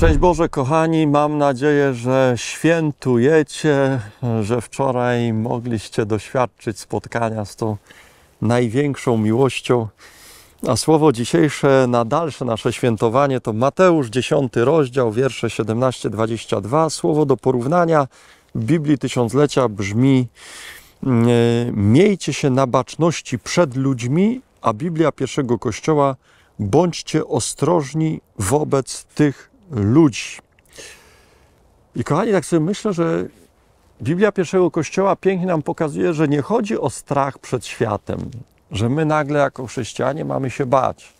Cześć Boże, kochani, mam nadzieję, że świętujecie, że wczoraj mogliście doświadczyć spotkania z tą największą miłością. A słowo dzisiejsze na dalsze nasze świętowanie to Mateusz 10 rozdział, wiersze 17-22. Słowo do porównania Biblii Tysiąclecia brzmi: Miejcie się na baczności przed ludźmi, a Biblia pierwszego Kościoła bądźcie ostrożni wobec tych ludzi. I kochani, tak sobie myślę, że Biblia pierwszego Kościoła pięknie nam pokazuje, że nie chodzi o strach przed światem, że my nagle jako chrześcijanie mamy się bać,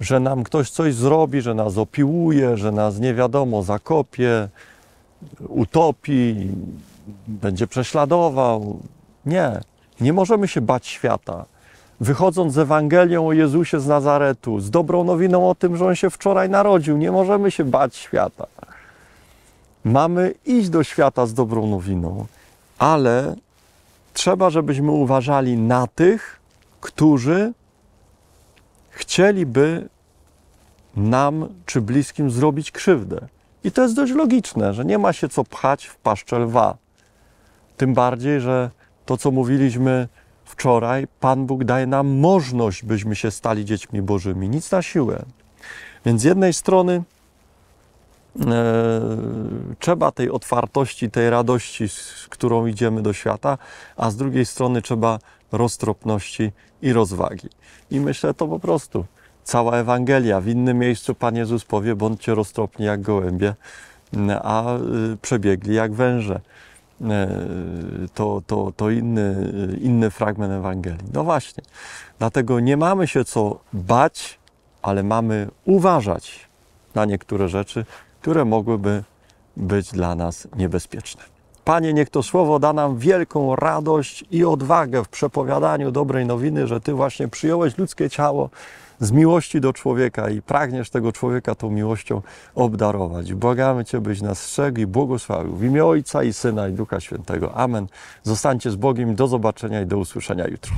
że nam ktoś coś zrobi, że nas opiłuje, że nas nie wiadomo zakopie, utopi, będzie prześladował. Nie, nie możemy się bać świata wychodząc z Ewangelią o Jezusie z Nazaretu, z dobrą nowiną o tym, że On się wczoraj narodził. Nie możemy się bać świata. Mamy iść do świata z dobrą nowiną, ale trzeba, żebyśmy uważali na tych, którzy chcieliby nam czy bliskim zrobić krzywdę. I to jest dość logiczne, że nie ma się co pchać w paszczę lwa. Tym bardziej, że to, co mówiliśmy wczoraj Pan Bóg daje nam możliwość, byśmy się stali dziećmi Bożymi. Nic na siłę. Więc z jednej strony e, trzeba tej otwartości, tej radości, z którą idziemy do świata, a z drugiej strony trzeba roztropności i rozwagi. I myślę to po prostu. Cała Ewangelia. W innym miejscu Pan Jezus powie: bądźcie roztropni jak gołębie, a y, przebiegli jak węże. E, to, to, to inny, inny fragment Ewangelii. No właśnie, dlatego nie mamy się co bać, ale mamy uważać na niektóre rzeczy, które mogłyby być dla nas niebezpieczne. Panie, niech to słowo da nam wielką radość i odwagę w przepowiadaniu dobrej nowiny, że Ty właśnie przyjąłeś ludzkie ciało z miłości do człowieka i pragniesz tego człowieka tą miłością obdarować. Błagamy Cię, byś nas strzegł i błogosławił. W imię Ojca i Syna i Ducha Świętego. Amen. Zostańcie z Bogiem. Do zobaczenia i do usłyszenia jutro.